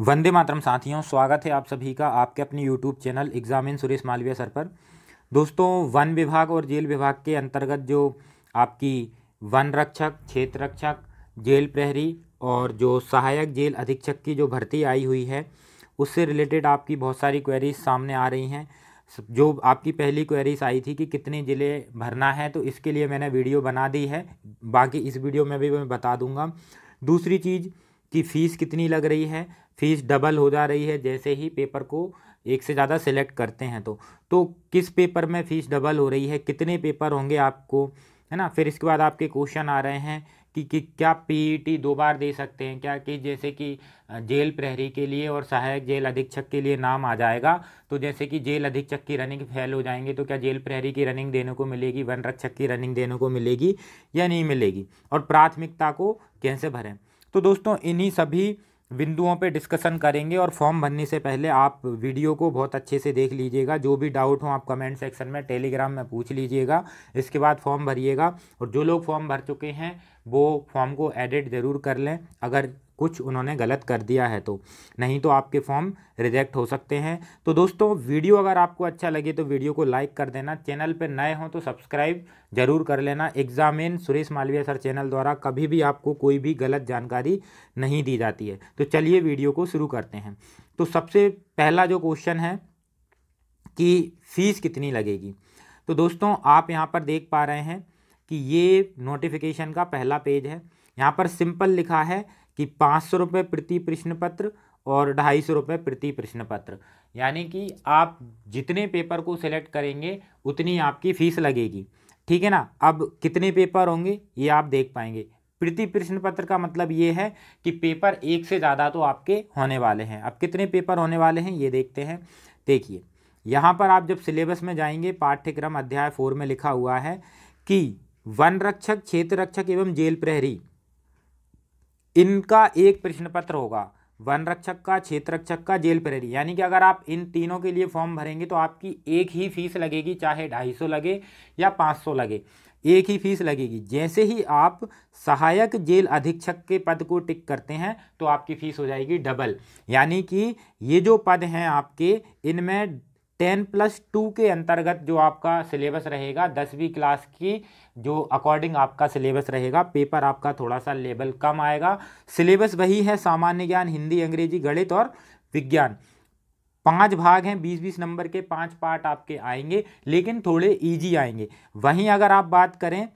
वंदे मातरम साथियों स्वागत है आप सभी का आपके अपने YouTube channel exam in Suresh Malviya sir पर दोस्तों वन विभाग और जेल विभाग के अंतर्गत जो आपकी वन रक्षक क्षेत्र रक्षक जेल प्रहरी और जो सहायक जेल अधीक्षक की जो भर्ती आई हुई है उससे रिलेटेड आपकी बहुत सारी क्वेरीज सामने आ रही हैं जो आपकी पहली क्वेरीज आई थी कि कितने ज़िले भरना है तो इसके लिए मैंने वीडियो बना दी है बाकी इस वीडियो में भी मैं बता दूंगा दूसरी चीज़ कि फ़ीस कितनी लग रही है फीस डबल हो जा रही है जैसे ही पेपर को एक से ज़्यादा सेलेक्ट करते हैं तो तो किस पेपर में फ़ीस डबल हो रही है कितने पेपर होंगे आपको है ना फिर इसके बाद आपके क्वेश्चन आ रहे हैं कि, कि क्या पीईटी दो बार दे सकते हैं क्या कि जैसे कि जेल प्रहरी के लिए और सहायक जेल अधीक्षक के लिए नाम आ जाएगा तो जैसे कि जेल अधीक्षक की रनिंग फेल हो जाएंगे तो क्या जेल प्रहरी की रनिंग देने को मिलेगी वन रक्षक की रनिंग देने को मिलेगी या नहीं मिलेगी और प्राथमिकता को कैसे भरें तो दोस्तों इन्हीं सभी बिंदुओं पे डिस्कशन करेंगे और फॉर्म भरने से पहले आप वीडियो को बहुत अच्छे से देख लीजिएगा जो भी डाउट हो आप कमेंट सेक्शन में टेलीग्राम में पूछ लीजिएगा इसके बाद फॉर्म भरिएगा और जो लोग फॉर्म भर चुके हैं वो फॉर्म को एडिट ज़रूर कर लें अगर कुछ उन्होंने गलत कर दिया है तो नहीं तो आपके फॉर्म रिजेक्ट हो सकते हैं तो दोस्तों वीडियो अगर आपको अच्छा लगे तो वीडियो को लाइक कर देना चैनल पर नए हों तो सब्सक्राइब जरूर कर लेना examine Suresh Malviya sir channel द्वारा कभी भी आपको कोई भी गलत जानकारी नहीं दी जाती है तो चलिए वीडियो को शुरू करते हैं तो सबसे पहला जो क्वेश्चन है कि फ़ीस कितनी लगेगी तो दोस्तों आप यहाँ पर देख पा रहे हैं कि ये नोटिफिकेशन का पहला पेज है यहाँ पर सिंपल लिखा है कि पाँच सौ रुपये प्रति प्रश्न पत्र और ढाई सौ रुपये प्रति प्रश्न पत्र यानी कि आप जितने पेपर को सिलेक्ट करेंगे उतनी आपकी फ़ीस लगेगी ठीक है ना अब कितने पेपर होंगे ये आप देख पाएंगे प्रति प्रश्न पत्र का मतलब ये है कि पेपर एक से ज़्यादा तो आपके होने वाले हैं अब कितने पेपर होने वाले हैं ये देखते हैं देखिए यहाँ पर आप जब सिलेबस में जाएंगे पाठ्यक्रम अध्याय फोर में लिखा हुआ है कि वन रक्षक क्षेत्र रक्षक एवं जेल प्रहरी इनका एक प्रश्न पत्र होगा वन रक्षक का क्षेत्र रक्षक का जेल प्रहरी यानी कि अगर आप इन तीनों के लिए फॉर्म भरेंगे तो आपकी एक ही फीस लगेगी चाहे ढाई सौ लगे या पाँच सौ लगे एक ही फीस लगेगी जैसे ही आप सहायक जेल अधीक्षक के पद को टिक करते हैं तो आपकी फ़ीस हो जाएगी डबल यानी कि ये जो पद हैं आपके इनमें टेन प्लस टू के अंतर्गत जो आपका सिलेबस रहेगा दसवीं क्लास की जो अकॉर्डिंग आपका सिलेबस रहेगा पेपर आपका थोड़ा सा लेवल कम आएगा सिलेबस वही है सामान्य ज्ञान हिंदी अंग्रेजी गणित और विज्ञान पांच भाग हैं बीस बीस नंबर के पांच पार्ट आपके आएंगे लेकिन थोड़े ईजी आएंगे वहीं अगर आप बात करें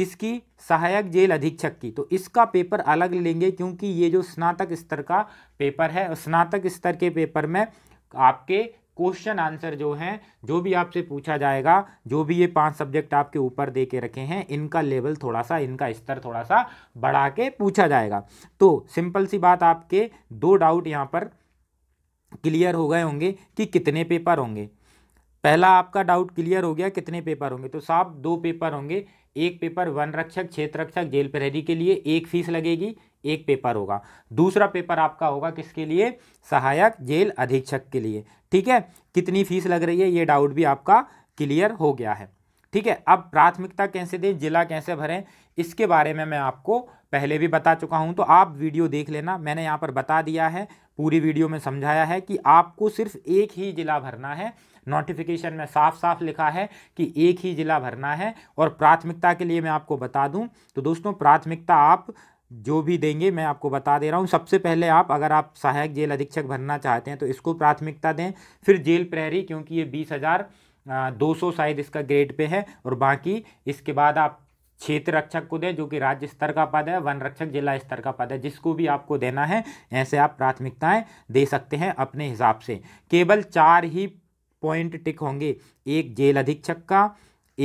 किसकी सहायक जेल अधीक्षक की तो इसका पेपर अलग लेंगे क्योंकि ये जो स्नातक स्तर का पेपर है स्नातक स्तर के पेपर में आपके क्वेश्चन आंसर जो हैं जो भी आपसे पूछा जाएगा जो भी ये पांच सब्जेक्ट आपके ऊपर दे के रखे हैं इनका लेवल थोड़ा सा इनका स्तर थोड़ा सा बढ़ा के पूछा जाएगा तो सिंपल सी बात आपके दो डाउट यहाँ पर क्लियर हो गए होंगे कि कितने पेपर होंगे पहला आपका डाउट क्लियर हो गया कितने पेपर होंगे तो साहब दो पेपर होंगे एक पेपर वन रक्षक क्षेत्र रक्षक जेल प्रहरी के लिए एक फीस लगेगी एक पेपर होगा दूसरा पेपर आपका होगा किसके लिए सहायक जेल अधीक्षक के लिए ठीक है कितनी फीस लग रही है ये डाउट भी आपका क्लियर हो गया है ठीक है अब प्राथमिकता कैसे दें जिला कैसे भरें इसके बारे में मैं आपको पहले भी बता चुका हूं तो आप वीडियो देख लेना मैंने यहाँ पर बता दिया है पूरी वीडियो में समझाया है कि आपको सिर्फ एक ही ज़िला भरना है नोटिफिकेशन में साफ साफ लिखा है कि एक ही ज़िला भरना है और प्राथमिकता के लिए मैं आपको बता दूं तो दोस्तों प्राथमिकता आप जो भी देंगे मैं आपको बता दे रहा हूँ सबसे पहले आप अगर आप सहायक जेल अधीक्षक भरना चाहते हैं तो इसको प्राथमिकता दें फिर जेल प्रहरी क्योंकि ये बीस हज़ार दो सौ शायद इसका ग्रेड पे है और बाकी इसके बाद आप क्षेत्र रक्षक को दें जो कि राज्य स्तर का पद है वन रक्षक जिला स्तर का पद है जिसको भी आपको देना है ऐसे आप प्राथमिकताएँ दे सकते हैं अपने हिसाब से केवल चार ही पॉइंट टिक होंगे एक जेल अधीक्षक का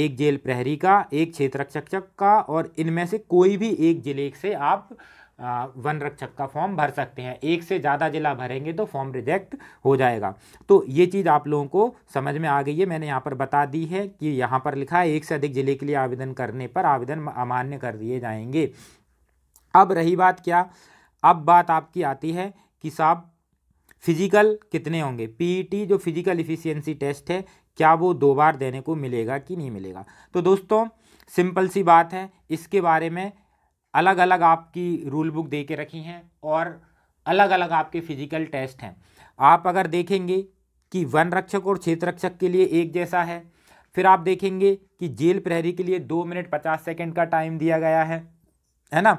एक जेल प्रहरी का एक क्षेत्र रक्षक का और इनमें से कोई भी एक जिले से आप वन रक्षक का फॉर्म भर सकते हैं एक से ज़्यादा जिला भरेंगे तो फॉर्म रिजेक्ट हो जाएगा तो ये चीज़ आप लोगों को समझ में आ गई है मैंने यहाँ पर बता दी है कि यहाँ पर लिखा है एक से अधिक जिले के लिए आवेदन करने पर आवेदन अमान्य कर दिए जाएंगे अब रही बात क्या अब बात आपकी आती है कि साहब फिजिकल कितने होंगे पीईटी जो फिजिकल इफिशियंसी टेस्ट है क्या वो दो बार देने को मिलेगा कि नहीं मिलेगा तो दोस्तों सिंपल सी बात है इसके बारे में अलग अलग आपकी रूल बुक दे के रखी हैं और अलग अलग आपके फिजिकल टेस्ट हैं आप अगर देखेंगे कि वन रक्षक और क्षेत्र रक्षक के लिए एक जैसा है फिर आप देखेंगे कि जेल प्रहरी के लिए दो मिनट पचास सेकंड का टाइम दिया गया है है ना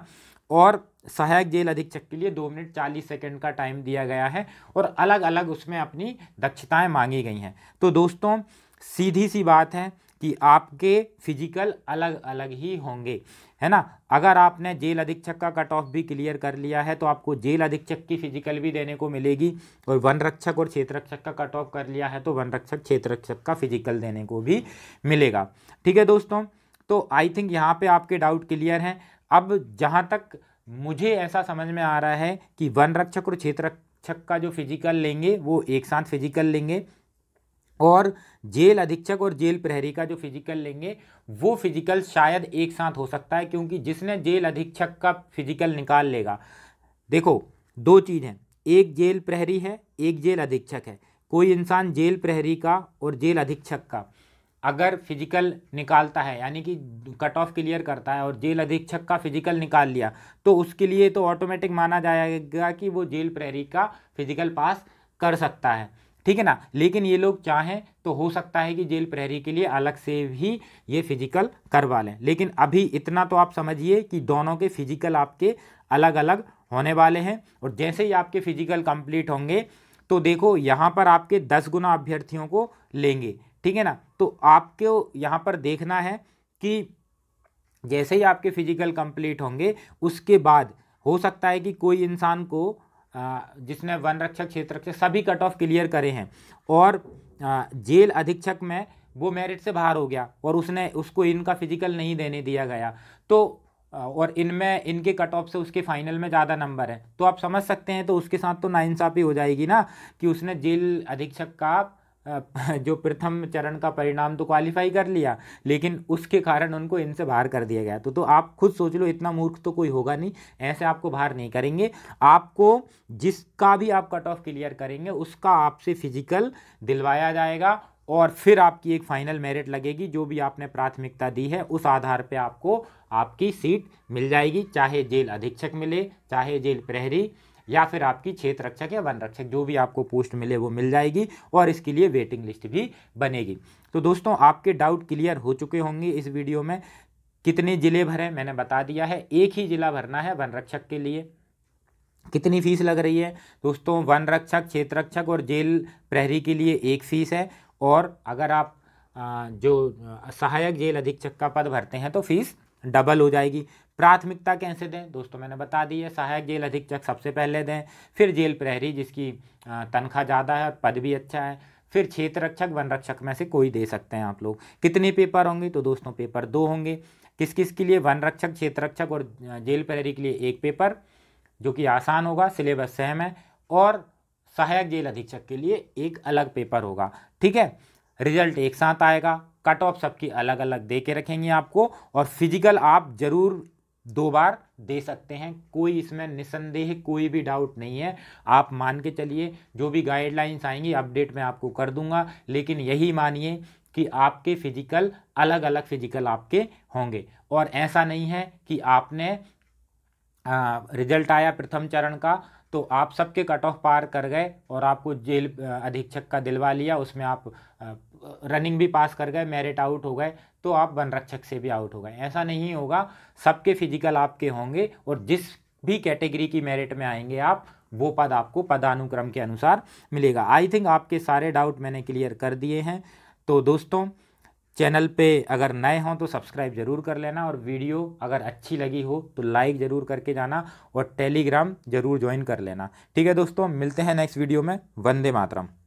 और सहायक जेल अधीक्षक के लिए दो मिनट चालीस सेकंड का टाइम दिया गया है और अलग अलग उसमें अपनी दक्षताएं मांगी गई हैं तो दोस्तों सीधी सी बात है कि आपके फिजिकल अलग अलग ही होंगे है ना अगर आपने जेल अधीक्षक का कट ऑफ भी क्लियर कर लिया है तो आपको जेल अधीक्षक की फिजिकल भी देने को मिलेगी और वन रक्षक और क्षेत्र रक्षक का कट ऑफ कर लिया है तो वन रक्षक क्षेत्र रक्षक का फिजिकल देने को भी मिलेगा ठीक है दोस्तों तो आई थिंक यहाँ पे आपके डाउट क्लियर हैं अब जहाँ तक मुझे ऐसा समझ में आ रहा है कि वन रक्षक और क्षेत्र रक्षक का जो फिजिकल लेंगे वो एक साथ फिजिकल लेंगे और जेल अधीक्षक और जेल प्रहरी का जो फिजिकल लेंगे वो फिजिकल शायद एक साथ हो सकता है क्योंकि जिसने जेल अधीक्षक का फिजिकल निकाल लेगा देखो दो चीज़ हैं एक जेल प्रहरी है एक जेल अधीक्षक है कोई इंसान जेल प्रहरी का और जेल अधीक्षक का अगर फिजिकल निकालता है यानी कि कट ऑफ क्लियर करता है और जेल अधीक्षक का फिजिकल निकाल लिया तो उसके लिए तो ऑटोमेटिक माना जाएगा कि वो जेल प्रहरी का फिजिकल पास कर सकता है ठीक है ना लेकिन ये लोग चाहें तो हो सकता है कि जेल प्रहरी के लिए अलग से भी ये फिजिकल करवा लें लेकिन अभी इतना तो आप समझिए कि दोनों के फिजिकल आपके अलग अलग होने वाले हैं और जैसे ही आपके फिजिकल कंप्लीट होंगे तो देखो यहाँ पर आपके दस गुना अभ्यर्थियों को लेंगे ठीक है ना तो आपको यहाँ पर देखना है कि जैसे ही आपके फिजिकल कंप्लीट होंगे उसके बाद हो सकता है कि कोई इंसान को जिसने वन रक्षक क्षेत्र रक्षक सभी कट ऑफ क्लियर करे हैं और जेल अधीक्षक में वो मेरिट से बाहर हो गया और उसने उसको इनका फिजिकल नहीं देने दिया गया तो और इनमें इनके कट ऑफ से उसके फाइनल में ज़्यादा नंबर है तो आप समझ सकते हैं तो उसके साथ तो नाइंसाफ़ी हो जाएगी ना कि उसने जेल अधीक्षक का जो प्रथम चरण का परिणाम तो क्वालिफाई कर लिया लेकिन उसके कारण उनको इनसे बाहर कर दिया गया तो तो आप खुद सोच लो इतना मूर्ख तो कोई होगा नहीं ऐसे आपको बाहर नहीं करेंगे आपको जिसका भी आप कट ऑफ क्लियर करेंगे उसका आपसे फिजिकल दिलवाया जाएगा और फिर आपकी एक फाइनल मेरिट लगेगी जो भी आपने प्राथमिकता दी है उस आधार पर आपको आपकी सीट मिल जाएगी चाहे जेल अधीक्षक मिले चाहे जेल प्रहरी या फिर आपकी क्षेत्र रक्षक या वन रक्षक जो भी आपको पोस्ट मिले वो मिल जाएगी और इसके लिए वेटिंग लिस्ट भी बनेगी तो दोस्तों आपके डाउट क्लियर हो चुके होंगे इस वीडियो में कितने ज़िले भरे मैंने बता दिया है एक ही ज़िला भरना है वन रक्षक के लिए कितनी फीस लग रही है दोस्तों वन रक्षक क्षेत्र रक्षक और जेल प्रहरी के लिए एक फीस है और अगर आप जो सहायक जेल अधीक्षक का पद भरते हैं तो फीस डबल हो जाएगी प्राथमिकता कैसे दें दोस्तों मैंने बता दी है सहायक जेल अधीक्षक सबसे पहले दें फिर जेल प्रहरी जिसकी तनख्वाह ज़्यादा है और पद भी अच्छा है फिर क्षेत्र रक्षक वन रक्षक में से कोई दे सकते हैं आप लोग कितने पेपर होंगे तो दोस्तों पेपर दो होंगे किस किस के लिए वन रक्षक क्षेत्र रक्षक और जेल प्रहरी के लिए एक पेपर जो कि आसान होगा सिलेबस सहम है और सहायक जेल अधीक्षक के लिए एक अलग पेपर होगा ठीक है रिजल्ट एक साथ आएगा कट ऑफ सबकी अलग अलग दे के रखेंगे आपको और फिजिकल आप ज़रूर दो बार दे सकते हैं कोई इसमें निसंदेह कोई भी डाउट नहीं है आप मान के चलिए जो भी गाइडलाइंस आएंगी अपडेट मैं आपको कर दूंगा लेकिन यही मानिए कि आपके फिजिकल अलग अलग फिजिकल आपके होंगे और ऐसा नहीं है कि आपने आ, रिजल्ट आया प्रथम चरण का तो आप सबके कट ऑफ पार कर गए और आपको जेल अधीक्षक का दिलवा लिया उसमें आप रनिंग भी पास कर गए मेरिट आउट हो गए तो आप वन रक्षक से भी आउट हो गए ऐसा नहीं होगा सबके फिजिकल आपके होंगे और जिस भी कैटेगरी की मेरिट में आएंगे आप वो पद आपको पदानुक्रम के अनुसार मिलेगा आई थिंक आपके सारे डाउट मैंने क्लियर कर दिए हैं तो दोस्तों चैनल पे अगर नए हों तो सब्सक्राइब ज़रूर कर लेना और वीडियो अगर अच्छी लगी हो तो लाइक ज़रूर करके जाना और टेलीग्राम ज़रूर ज्वाइन कर लेना ठीक है दोस्तों मिलते हैं नेक्स्ट वीडियो में वंदे मातरम